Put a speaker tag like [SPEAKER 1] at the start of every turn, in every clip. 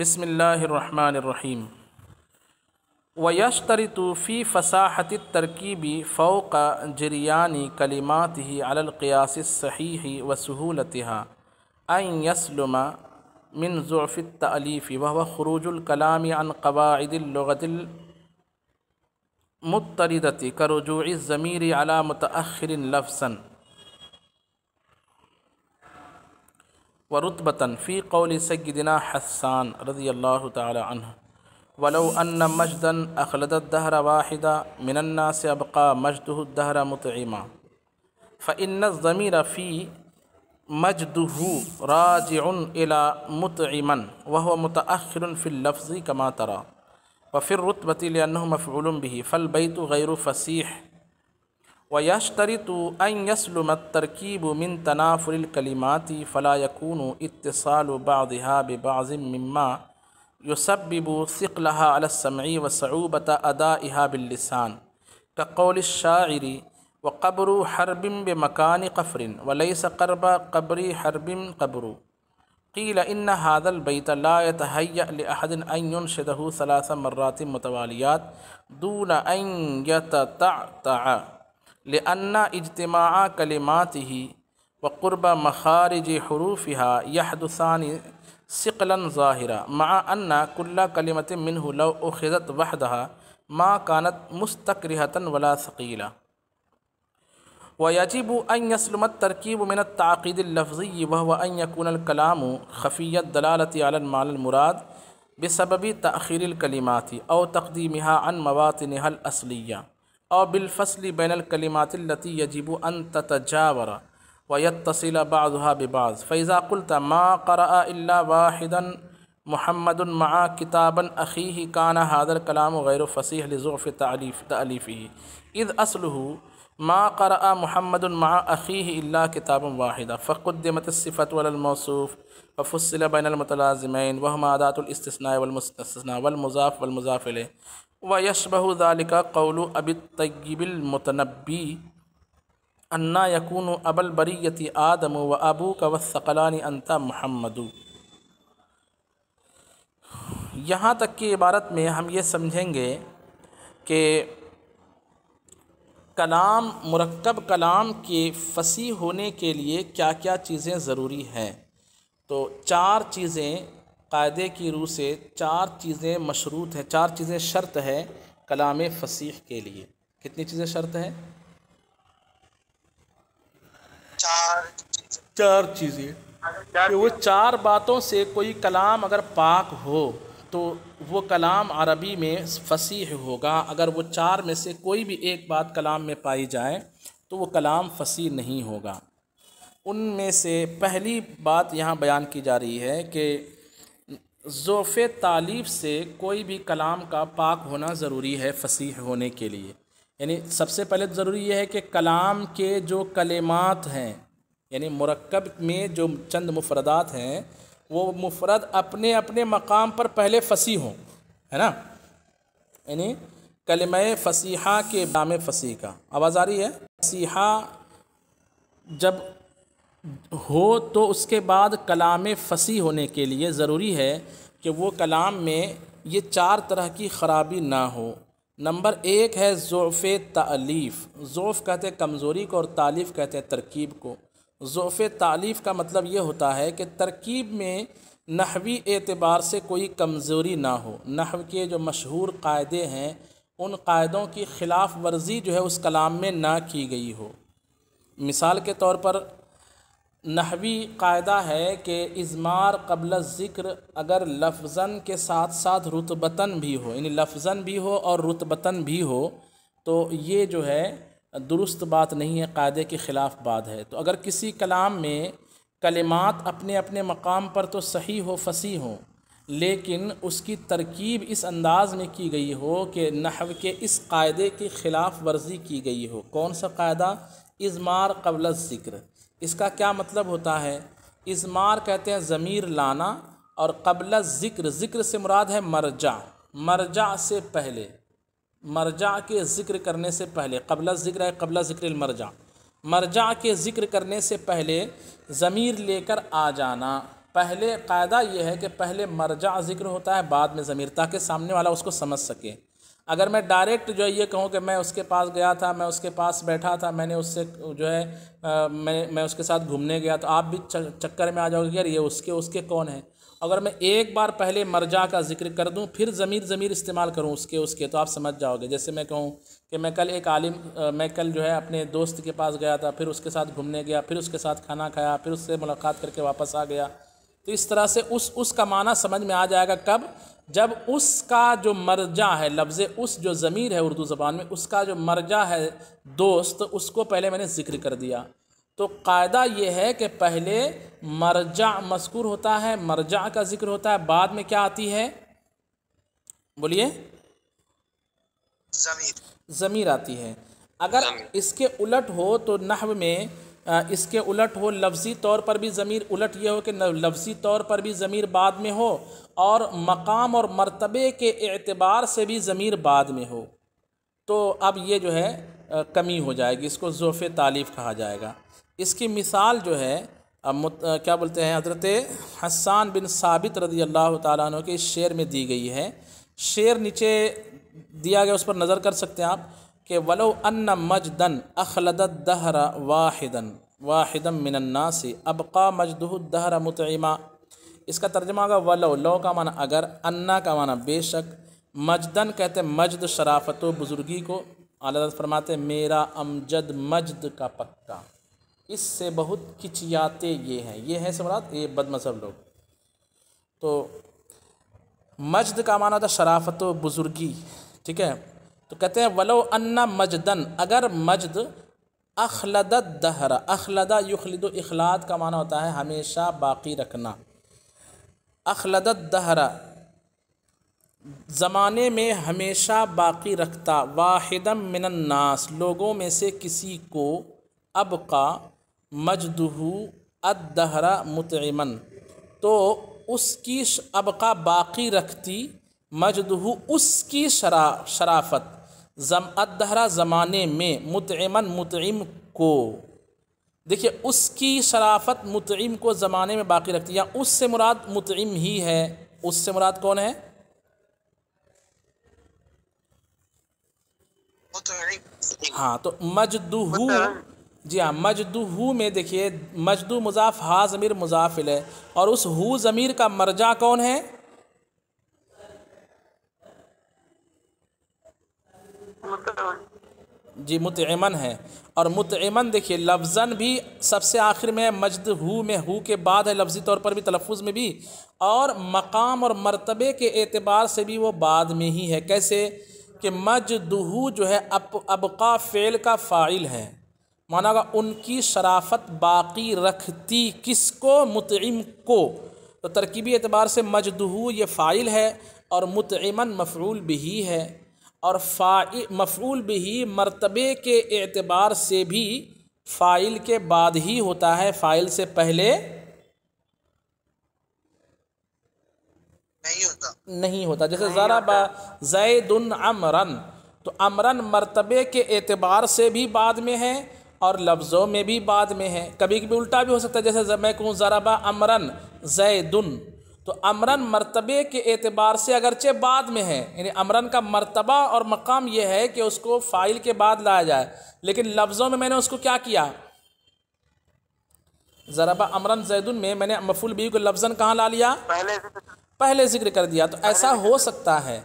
[SPEAKER 1] بسم الله الرحمن الرحيم ويشترط في فصاحة التركيب فوق جريان كلماته على القياس الصحيح وسهولتها أن يسلم من ضعف التأليف وهو خروج الكلام عن قواعد اللغة المطردة كرجوع الزمير على متأخر لفظا ورتبة في قول سيدنا حسان رضي الله تعالى عنه ولو أن مجدا أخلد الدهر واحدا من الناس أبقى مجده الدهر مطعما فإن الضمير في مجده راجع إلى مطعما وهو متأخر في اللفظ كما ترى وفي الرتبة لأنه مفعول به فالبيت غير فسيح ويشترط أن يسلم التركيب من تنافر الكلمات فلا يكون اتصال بعضها ببعض مما يسبب ثقلها على السمع وصعوبة أدائها باللسان كقول الشاعر وقبر حرب بمكان قفر وليس قرب قبر حرب قبر قيل إن هذا البيت لا يتهيأ لأحد أن ينشده ثلاث مرات متواليات دون أن يتتعتع Lanna इजतमा कलिमात ही व क़ुरब मखारज हरूफ हा यहदसान सिकलन ज़ाहिरा मा अन्ना कुल्ला कलिमत मिनहलत वहदहा माँ कानत मुस्तक वला सकीला वयजिब अन यसलमत तरकीब मिन ताक़ीदलफ़ी वह अन यकूनकलाम खफ़ीत दलालत आलमालमुराद बेसबी तखीरकलिमाती और तकदीमहा अन नहल असलिया أو بالفصل بين الكلمات التي يجب أن تتجاور ويتصل بعضها ببعض فإذا قلت ما قرأ إلا واحدا محمد مع كتابا أخيه كان هذا الكلام غير فصيح لضعف تعليف تأليفه إذ أصله ما قرأ محمد مع أخيه إلا كتابا واحدا فقدمت الصفة ولا الموصوف ففصل بين المتلازمين وهما أداة الاستثناء والمستثنى والمضاف والمضاف إليه व वयशबहुदालिका कौल अबित तयबिलमतनबी अन्ना यकून अबल बरीयति आदम व अबू कवसकलानी अंता महमदू यहाँ तक की इबारत में हम ये समझेंगे कि कलाम मरकब कलाम के फसी होने के लिए क्या क्या चीज़ें ज़रूरी हैं तो चार चीज़ें कायदे की रूह से चार चीज़ें मशरूत हैं चार चीज़ें शर्त है कलाम फसीह के लिए कितनी चीज़ें शर्त हैं चार चार चीज़ें वो चार बातों से कोई कलाम अगर पाक हो तो वो कलाम अरबी में फसीह होगा अगर वो चार में से कोई भी एक बात कलाम में पाई जाए तो वो कलाम फसी नहीं होगा उनमें से पहली बात यहाँ बयान की जा रही है कि ज़ोफ़ तालीफ से कोई भी कलाम का पाक होना ज़रूरी है फसीह होने के लिए यानी सबसे पहले तो ज़रूरी यह है कि कलाम के जो कलेमात हैं यानी मरकब में जो चंद मुफरदात हैं वो मुफरद अपने अपने मकाम पर पहले फसी हों है ना यानी कलम फसीहा के दाम फसी का आवाज़ आ रही है फसीहा जब हो तो उसके बाद कलाम फसी होने के लिए ज़रूरी है कि वो कलाम में ये चार तरह की ख़राबी ना हो नंबर एक है ज़ोफ़ तालीफ़ ज़ोफ़ कहते हैं कमज़ोरी को और तालीफ़ कहते हैं तरकीब को ज़ोफ़ तालीफ़ का मतलब ये होता है कि तरकीब में नहवी एतबार से कोई कमज़ोरी ना हो नहव के जो मशहूर कायदे हैं उन कायदों की ख़िलाफ़ वर्जी जो है उस कलाम में ना की गई हो मिसाल के तौर पर नहवी कायदा है कि इजमार कबल ज़िक्र अगर लफजन के साथ साथ रुतबतन भी हो यानी लफजन भी हो और रुतबतन भी हो तो ये जो है दुरुस्त बात नहीं है कायदे के ख़िलाफ़ बात है तो अगर किसी कलाम में कलिमात अपने अपने मकाम पर तो सही हो फसी हो लेकिन उसकी तरकीब इस अंदाज़ में की गई हो कि नहव के इस कायदे की ख़िलाफ़ वर्जी की गई हो कौन सा कायदा इजमार कबल ज़िक्र इसका क्या मतलब होता है इसमार कहते हैं ज़मीर लाना और कबल ज़िक्र ज़िक्र से मुराद है मरजा मरजा से पहले मरजा के ज़िक्र करने से पहले कबल ज़िक्र है कबल ज़िक्र मरजा मरजा के ज़िक्र करने से पहले ज़मीर लेकर आ जाना पहले कायदा यह है कि पहले मरजा ज़िक्र होता है बाद में ज़मीर ताकि सामने वाला उसको समझ सके अगर मैं डायरेक्ट जो है ये कहूँ कि मैं उसके पास गया था मैं उसके पास बैठा था मैंने उससे जो है मैं मैं उसके साथ घूमने गया तो आप भी चक्कर में आ जाओगे यार ये उसके उसके कौन है अगर मैं एक बार पहले मर्जा का जिक्र कर दूं फिर ज़मीर ज़मीर इस्तेमाल करूं उसके उसके तो आप समझ जाओगे जैसे मैं कहूं कि मैं कल एक आलिम मैं कल जो है अपने दोस्त के पास गया था फिर उसके साथ घूमने गया फिर उसके साथ खाना खाया फिर उससे मुलाकात करके वापस आ गया तो इस तरह से उस उसका माना समझ में आ जाएगा कब जब उसका जो मर्जा है लफ्ज़ उस जो ज़मीर है उर्दू ज़बान में उसका जो मर्जा है दोस्त उसको पहले मैंने ज़िक्र कर दिया तो कायदा ये है कि पहले मर्जा मस्कूर होता है मर्जा का ज़िक्र होता है बाद में क्या आती है बोलिए ज़मीर ज़मीर आती है अगर इसके उलट हो तो नहव में इसके उलट हो लफ्ज़ी तौर पर भी ज़मीर उलट ये हो कि लफ्ज़ी तौर पर भी ज़मीर बाद में हो और मकाम और मरतबे के एतबार से भी ज़मीर बाद में हो तो अब ये जो है कमी हो जाएगी इसको जोफ़ तालीफ़ कहा जाएगा इसकी मिसाल जो है अब क्या बोलते हैं हज़रत हसान बिन साबित रदी अल्लाह तुके इस शेर में दी गई है शेर नीचे दिया गया उस पर नज़र कर सकते हैं आप कि वलो अन्न मजदन अखलदत दहरा वाहिदन वाहिदम मिनन्ना से अबका दहर मुतमा इसका तर्जमा होगा वलो लो का माना अगर अन्ना का माना बेशक मजदन कहते मजद शराफत बुज़ुर्गी को आलत फरमाते मेरा अमजद मजद का पक्का इससे बहुत किचियाते ये हैं ये हैं सवरात ये बदमजहब लोग तो मजद का माना था शराफत बुज़ुर्गी ठीक है तो कहते हैं वलो अन्ना मजदन अगर मजद अखलद दहरा अखलदा युखलिद अखलाद का माना होता है हमेशा बाकी रखना अखलद दहरा ज़माने में हमेशा बाकी रखता वाहिदम मिनन्नास लोगों में से किसी को अब का मजदहू अदहरा मुतमन तो उसकी अब का बाकी रखती मजदहू उसकी शरा शराफत जम अदहरा ज़माने में मुतमन मुतम को देखिए उसकी शराफत मुतम को ज़माने में बाकी रखती है या उससे मुराद मुतम ही है उससे मुराद कौन है हाँ तो मजदू जी हाँ मजदूहू में देखिए मजदू मुजाफ हाजमीर मुजाफिल है और उस हु ज़मीर का मर्जा कौन है जी मुतमन है और मुतमन देखिए लफजन भी सबसे आखिर में मजद हु में हु के बाद है लफ्ज़ी तौर पर भी तलफ़ में भी और मकाम और मरतबे के एतबार से भी वो बाद में ही है कैसे कि मजदहू जो है अब अबका फ़ेल का फ़ाइल है माना का उनकी शराफत बाकी रखती किसको मुतम को तो तरकीबी एतबार से मजदहू ये फ़ाइल है और मुतमन मफरूल भी है और फाइल मफूल भी मरतबे के एतबार से भी फ़ाइल के बाद ही होता है फ़ाइल से पहले नहीं होता नहीं होता जैसे ज़रा जैदन अमरन तो अमरन मरतबे के एतबार से भी बाद में है और लफ्ज़ों में भी बाद में है कभी कभी उल्टा भी हो सकता है जैसे मैं कहूँ बा अमरन जैदन तो अमरन मरतबे के एतबार से अगरचे बाद में है यानी अमरन का मरतबा और मकाम यह है कि उसको फ़ाइल के बाद लाया जाए लेकिन लफ्ज़ों में मैंने उसको क्या किया ज़रबा अमरन जैदुन में मैंने मफुल बी को लफ्जन कहाँ ला लिया पहले पहले जिक्र कर दिया तो ऐसा हो सकता है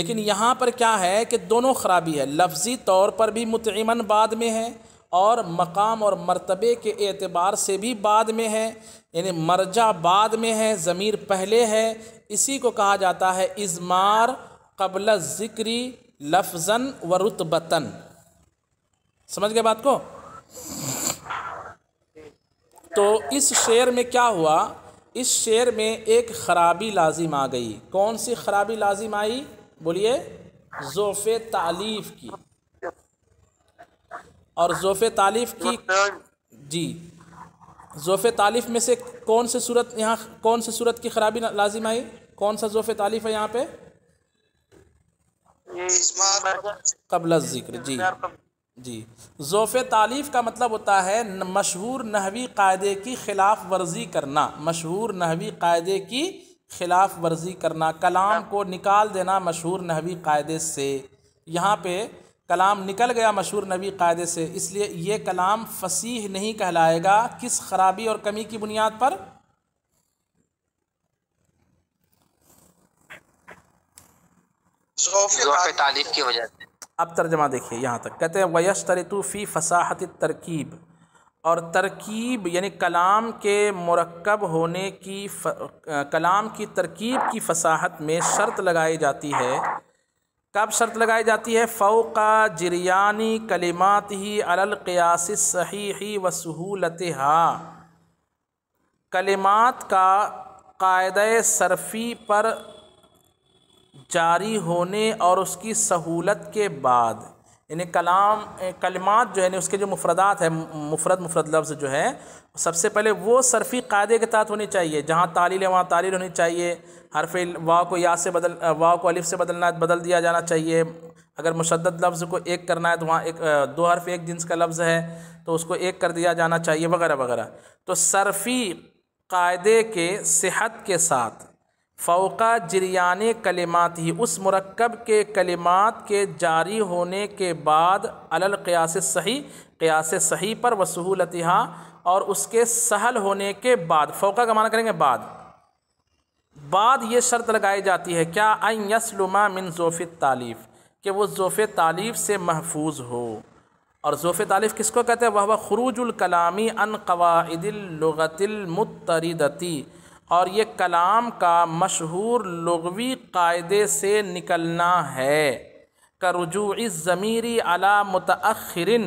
[SPEAKER 1] लेकिन यहाँ पर क्या है कि दोनों ख़राबी है लफ्ज़ी तौर पर भी मुतमन बाद में है और मकाम और मर्तबे के एतबार से भी बाद में है यानी मर्जा बाद में है ज़मीर पहले है इसी को कहा जाता है इज़मार कबल ज़िक्री लफजन व रुतबतन समझ गए बात को तो इस शेर में क्या हुआ इस शेर में एक ख़राबी लाजिम आ गई कौन सी ख़राबी लाजिम आई बोलिए जोफ़ तालीफ़ की और जोफ़ तालीफ़ की जी जोफ़ तालीफ़ में से कौन से सूरत यहाँ कौन से सूरत की खराबी लाजिम आई कौन सा जोफ़ तालीफ़ है यहाँ पे कबल ज़िक्र जी जी जोफ़ तालीफ़ का मतलब होता है मशहूर नहवी कायदे की ख़िलाफ़ वर्जी करना मशहूर नहवी कायदे की ख़िलाफ़ वर्जी करना कलाम हाँ। को निकाल देना मशहूर नहवी कायदे से यहाँ पे कलाम निकल गया मशहूर नबी कायदे से इसलिए ये कलाम फसीह नहीं कहलाएगा किस खराबी और कमी की बुनियाद पर की वजह अब तर्जमा देखिए यहाँ तक कहते हैं वयश तरतूफ़ी फसाहत तरकीब और तरकीब यानी कलाम के मरकब होने की फ, कलाम की तरकीब की फसाहत में शर्त लगाई जाती है कब शर्त लगाई जाती है फ़ोका जरियानी कलिमात ही अलक़यास सही ही व सहूलत कलिमात का कायद सरफी पर जारी होने और उसकी सहूलत के बाद यानी कलाम कलिमात जो है उसके जो मुफरदात है मुफरत मुफरत लफ्ज़ जो है सबसे पहले वो सरफी कायदे के तहत होनी चाहिए जहाँ तालील है वहाँ तालील होनी चाहिए हरफ वाह को या से बदल वाह को अलिफ से बदलना है बदल दिया जाना चाहिए अगर मुशद लफ्ज़ को एक करना है तो वहाँ एक दो हरफ एक जिन्स का लफ्ज़ है तो उसको एक कर दिया जाना चाहिए वगैरह वगैरह तो सरफ़ी कायदे के सेहत के साथ फोका जरियाने कलिमात ही उस मरकब के कलिमात के जारी होने के बाद अलल क्यास सही क्यास सही पर वसूलतहा और उसके सहल होने के बाद फ़ोका का माना करेंगे बाद बाद ये शर्त लगाई जाती है क्या आई यसलुमा मिन जोफ़ तालीफ़ कि वो जोफ़ तालीफ़ से महफूज हो और जोफ़ तालीफ़ किसको कहते हैं वह वह खरूजुलकलामी अन कवादिलगतिलमतरीदती और ये कलाम का मशहूर लगवी कायदे से निकलना है का इस ज़मीरी अला मतरिन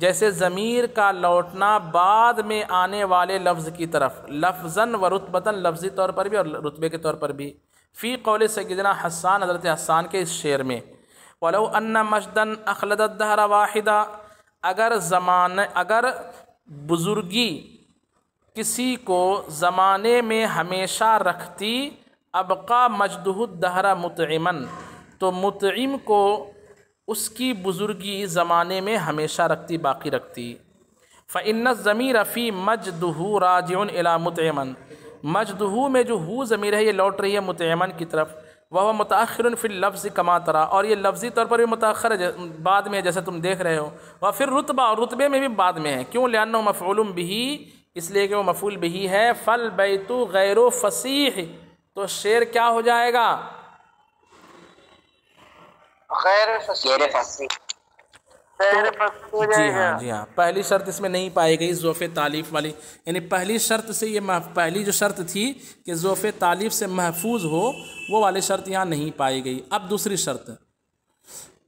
[SPEAKER 1] जैसे ज़मीर का लौटना बाद में आने वाले लफ्ज़ की तरफ लफजन व रुतबता लफ्ज़ी तौर पर भी और रुतबे के तौर पर भी फ़ी कौल सगदना हसान हज़रत हसान के इस शेर में वलो अन्ना अखलद दहरा वाहिदा अगर ज़मान अगर बुज़ुर्गी किसी को ज़माने में हमेशा रखती अबका दहरा मुतमन तो मुतम को उसकी बुज़ुर्गी ज़माने में हमेशा रखती बाकी रखती फ़िन ज़मीर रफ़ी मजदहू राजन अला मतमन मजदहू में जो हु ज़मीर है ये लौट रही है मतमन की तरफ वह मुताखर फिर लफ्ज़ कमा तरा और ये लफ्ज़ी तौर पर भी मुताखर बाद में जैसे तुम देख रहे हो वह फिर रुतबा और रुतबे में भी बाद में है क्यों लियान मफ़ूल बही इसलिए कि वह मफूल भी है फ़ल बैतु गैर फसीह तो शेर क्या हो जाएगा गैर तो- जी हाँ जी हाँ पहली शर्त इसमें नहीं पाई गई जोफ़ तालीफ वाली यानी पहली शर्त से ये पहली जो शर्त थी कि जोफ़ तालीफ से महफूज हो वो वाली शर्त यहाँ नहीं पाई गई अब दूसरी शर्त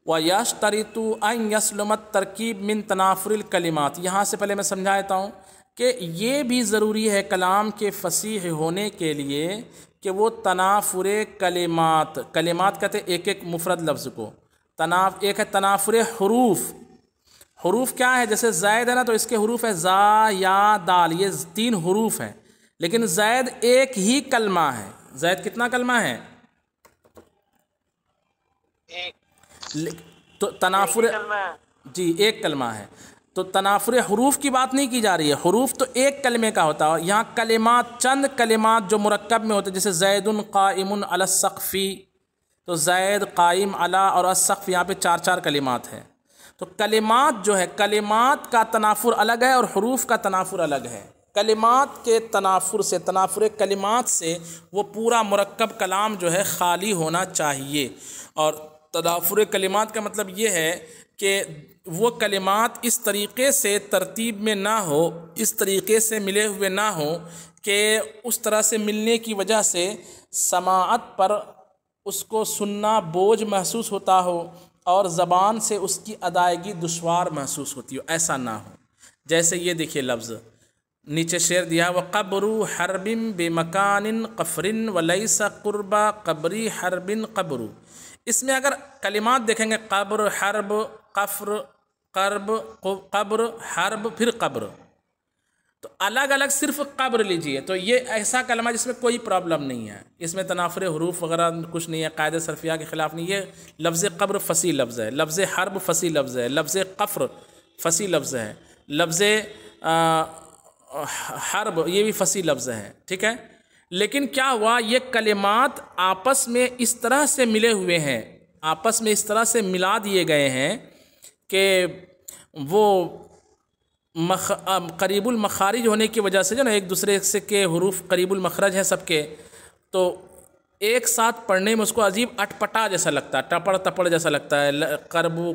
[SPEAKER 1] व यश तरीतु अन यसलमत तरकीब मिन तनाफ़ुरिल कलिमात यहाँ से पहले मैं समझाता हूँ कि ये भी ज़रूरी है कलाम के फसीह होने के लिए कि वो तनाफुर कलेमात कलेमात कहते एक एक मुफरद लफ्ज़ को तनाफ एक है तनाफुर हरूफ हरूफ क्या है जैसे जैद है ना तो इसके हरूफ है जा या दाल ये तीन हरूफ हैं लेकिन जैद एक ही कलमा है जैद कितना कलमा है एक, तो तनाफुर जी एक कलमा है तो तनाफुर हरूफ की बात नहीं की जा रही है हरूफ तो एक कलमे का होता है यहाँ कलिमात चंद कलिमात जो मरकब में होते हैं जैसे जैदन कायम अलसफ़ी तो जैद कायम अला और असफ़ यहाँ पे चार चार कलिमात हैं तो कलिमात जो है कलिमात का तनाफुर अलग है और हरूफ का तनाफुर अलग है कलिमात के तनाफुर से तनाफुर कलिमात से वो पूरा मरकब कलाम जो है खाली होना चाहिए और तनाफुर कलिमात का मतलब ये है कि वो कलिमात इस तरीके से तरतीब में ना हो इस तरीके से मिले हुए ना हो कि उस तरह से मिलने की वजह से समात पर उसको सुनना बोझ महसूस होता हो और ज़बान से उसकी अदायगी दुशवार महसूस होती हो ऐसा ना हो जैसे ये देखिए लफ्ज़ नीचे शेर दिया व कब्रू हरबिन बेमकान कफरिन वलईसा क़ुरबा कबरी हरबिन कब्रु इसमें अगर कलिमात देखेंगे कब्र हरब कफ्र कर्ब कब्र हर्ब फिर कब्र तो अलग अलग सिर्फ कब्र लीजिए तो ये ऐसा कलमा जिसमें कोई प्रॉब्लम नहीं है इसमें तनाफर हरूफ वगैरह कुछ नहीं है कायद सरफिया के ख़िलाफ़ नहीं ये लफ्ज़ कब्र फसी लफ्ज़ है लफ्ज़ हर्ब फसी लफ्ज़ है लफ्ज़ कफ़्र फसी लफ्ज़ है लफ्ज़ हर्ब ये भी फसी लफ्ज़ है ठीक है लेकिन क्या हुआ ये कलिमात आपस में इस तरह से मिले हुए हैं आपस में इस तरह से मिला दिए गए हैं कि वो मख करीबुलमखारिज होने की वजह से जो ना एक दूसरे से के हरूफ करीबुलमखरज हैं सबके तो एक साथ पढ़ने में उसको अजीब अटपटा जैसा लगता है टपड़ तपड़ जैसा लगता है करबू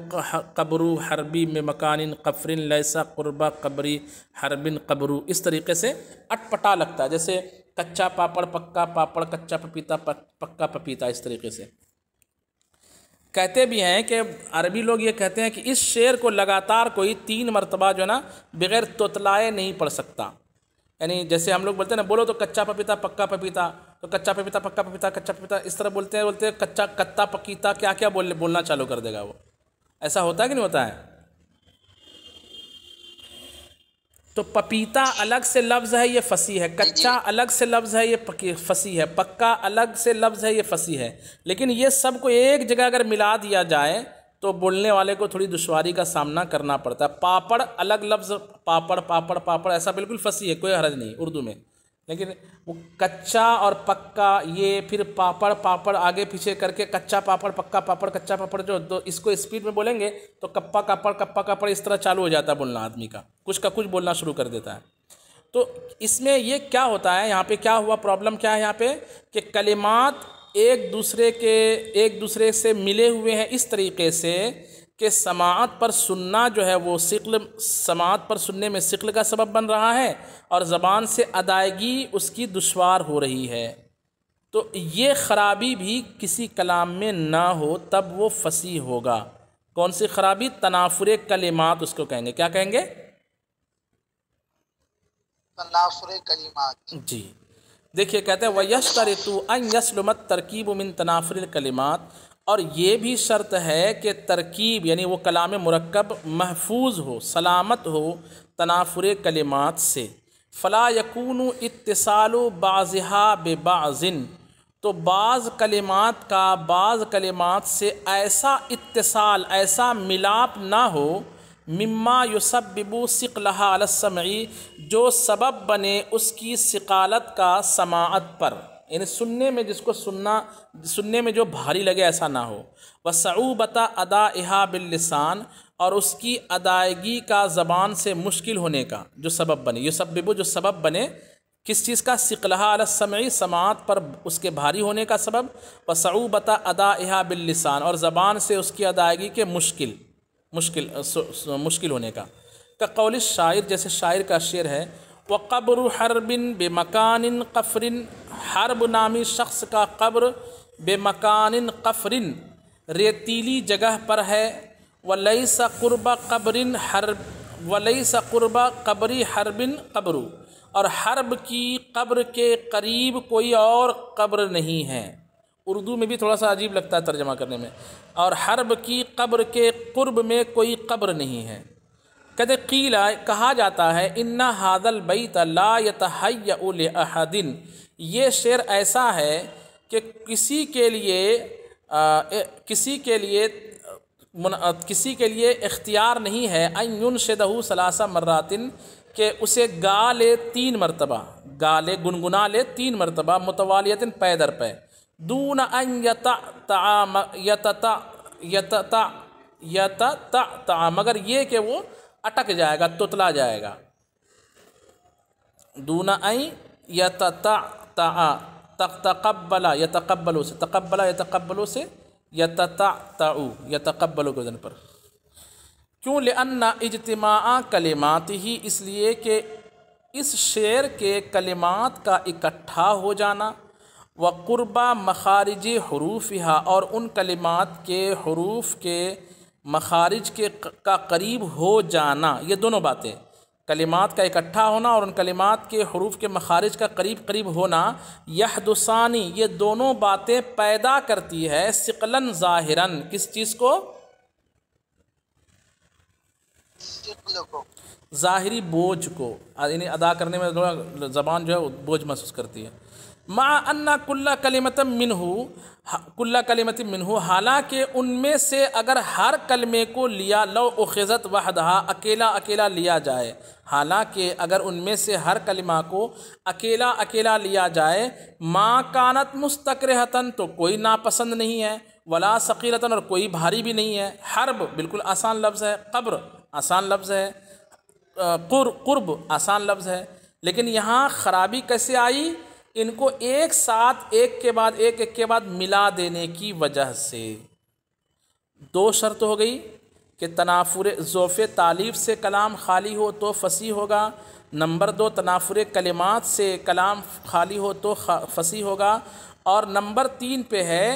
[SPEAKER 1] कबरू हरबी में मकानिन कफरिन लैसा कुरबा कबरी हरबिन कबरू इस तरीके से अटपटा लगता है जैसे कच्चा पापड़ पक्का पापड़ कच्चा पपीता पक्का पपीता इस तरीके से कहते भी हैं कि अरबी लोग ये कहते हैं कि इस शेर को लगातार कोई तीन मरतबा जो है ना बगैर तोतलाए नहीं पढ़ सकता यानी जैसे हम लोग बोलते हैं ना बोलो तो कच्चा पपीता पक्का पपीता तो कच्चा पपीता पक्का पपीता कच्चा पपीता इस तरह बोलते हैं बोलते हैं कच्चा कत्ता पकीता क्या क्या बोल बोलना चालू कर देगा वो ऐसा होता है कि नहीं होता है तो पपीता अलग से लफ्ज़ है ये फसी है कच्चा अलग से लफ्ज़ है ये फसी है पक्का अलग से लफ्ज़ है ये फसी है लेकिन ये सब को एक जगह अगर मिला दिया जाए तो बोलने वाले को थोड़ी दुशारी का सामना करना पड़ता है पापड़ अलग लफ्ज़ पापड़ पापड़ पापड़ ऐसा बिल्कुल फसी है कोई हरज नहीं उर्दू में लेकिन वो कच्चा और पक्का ये फिर पापड़ पापड़ आगे पीछे करके कच्चा पापड़ पक्का पापड़ कच्चा पापड़ जो दो इसको स्पीड में बोलेंगे तो कप्पा कापड़ कप्पा कापड़ इस तरह चालू हो जाता है बोलना आदमी का कुछ का कुछ बोलना शुरू कर देता है तो इसमें ये क्या होता है यहाँ पे क्या हुआ प्रॉब्लम क्या है यहाँ पे कि कलिमात एक दूसरे के एक दूसरे से मिले हुए हैं इस तरीके से कि समात पर सुनना जो है वो शिक्ल समात पर सुनने में शिक्ल का सबब बन रहा है और ज़बान से अदायगी उसकी दुशवार हो रही है तो ये ख़राबी भी किसी कलाम में ना हो तब वो फसी होगा कौन सी ख़राबी तनाफुर कलिमात उसको कहेंगे क्या कहेंगे तनाफुर कलिमात जी देखिए कहते हैं वयश तरितु अन यसलमत तरकीब मिन तनाफुर कलिमात और ये भी शर्त है कि तरकीब यानी वो कलाम मरकब महफूज हो सलामत हो तनाफुर कलिमात से फ़ला यकून इतसाल बाजहा बेबाजिन तो बाज़ कलिमात का बाज़ कलिमात से ऐसा इतसाल ऐसा मिलाप ना हो मम्मा युसबू सिकलहा जो सबब बने उसकी सिकालत का समात पर यानी सुनने में जिसको सुनना सुनने में जो भारी लगे ऐसा ना हो वसूबता अदा इहा बिल्लिसान और उसकी अदायगी का ज़बान से मुश्किल होने का जो सबब बने ये सबबो जो सबब बने किस चीज़ का सिकलहा समय समात पर उसके भारी होने का सबब वसूबता अदा इहा बिल्लिसान और ज़बान से उसकी अदायगी के मुश्किल मुश्किल मुश्किल होने का का कौल शायर जैसे शायर का शेर है व हरबिन बे मकान कफरिन हरब नामी शख्स का कब्र बे मकान कफरिन रेतीली जगह पर है वलई सा कुर्बा हर वलई सा कुर्बा कबरी हरबिन कब्र और हर्ब की कब्र के करीब कोई और कब्र नहीं है उर्दू में भी थोड़ा सा अजीब लगता है तर्जमा करने में और हर्ब की कब्र के कुर्ब में कोई कब्र नहीं है कहते कीला कहा जाता है इन्ना हादल बैत ला ये शेर ऐसा है कि किसी के लिए आ, किसी के लिए मुन, आ, किसी के लिए इख्तियार नहीं है अयुन शदहू सलासा मर्रातिन के उसे गा ले तीन मरतबा गा ले गुनगुना ले तीन मरतबा मुतवालियतिन पैदर पे दून अन यत यत यत यत मगर ये कि वो अटक जाएगा तुतला जाएगा दूना आई या तकबला या तकबलों से तकबला या तकबलों से या तताऊ या तकबलों के वजन पर क्यों अन्ना इजतमा कलिमात ही इसलिए कि इस शेर के कलिमात का इकट्ठा हो जाना व कुर्बा मखारज हरूफ और उन कलिमात के हरूफ के मखारिज के का करीब हो जाना ये दोनों बातें कलिमात का इकट्ठा होना और उन कलिमात के हरूफ के मखारिज का करीब करीब होना यह दुसानी ये दोनों बातें पैदा करती है सिकलन ज़ाहिरन किस चीज़ को ज़ाहरी बोझ को यानी अदा करने में ज़बान जो है बोझ महसूस करती है मा अन्ना कुल्ला कलिमत मिनहू कुल्ला कलिमत मिनहू हालांकि उनमें से अगर हर कलमे को लिया लो उखजत वहदहा अकेला अकेला लिया जाए हालांकि अगर उनमें से हर कलिमा को अकेला अकेला लिया जाए माँ कानत मुस्तक्रहतन तो कोई नापसंद नहीं है वला सकीरतन और कोई भारी भी नहीं है हर्ब बिल्कुल आसान लफ्ज़ है कब्र आसान लफ्ज़ है कुर, कुर्ब आसान लफ्ज़ है लेकिन यहाँ ख़राबी कैसे आई इनको एक साथ एक के बाद एक एक के बाद मिला देने की वजह से दो शर्त हो गई कि तनाफुर ज़ोफ़ तालीफ से कलाम खाली हो तो फसी होगा नंबर दो तनाफुर कलिमात से कलाम खाली हो तो फसी होगा और नंबर तीन पे है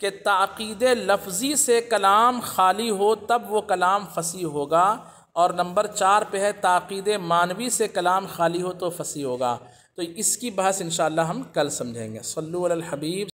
[SPEAKER 1] कि ताक़द लफ्ज़ी से कलाम खाली हो तब वो कलाम फसी होगा और नंबर चार पे है ताक़द मानवी से कलाम खाली हो तो फसी होगा तो इसकी बहस इन हम कल समझेंगे सल्लु हबीब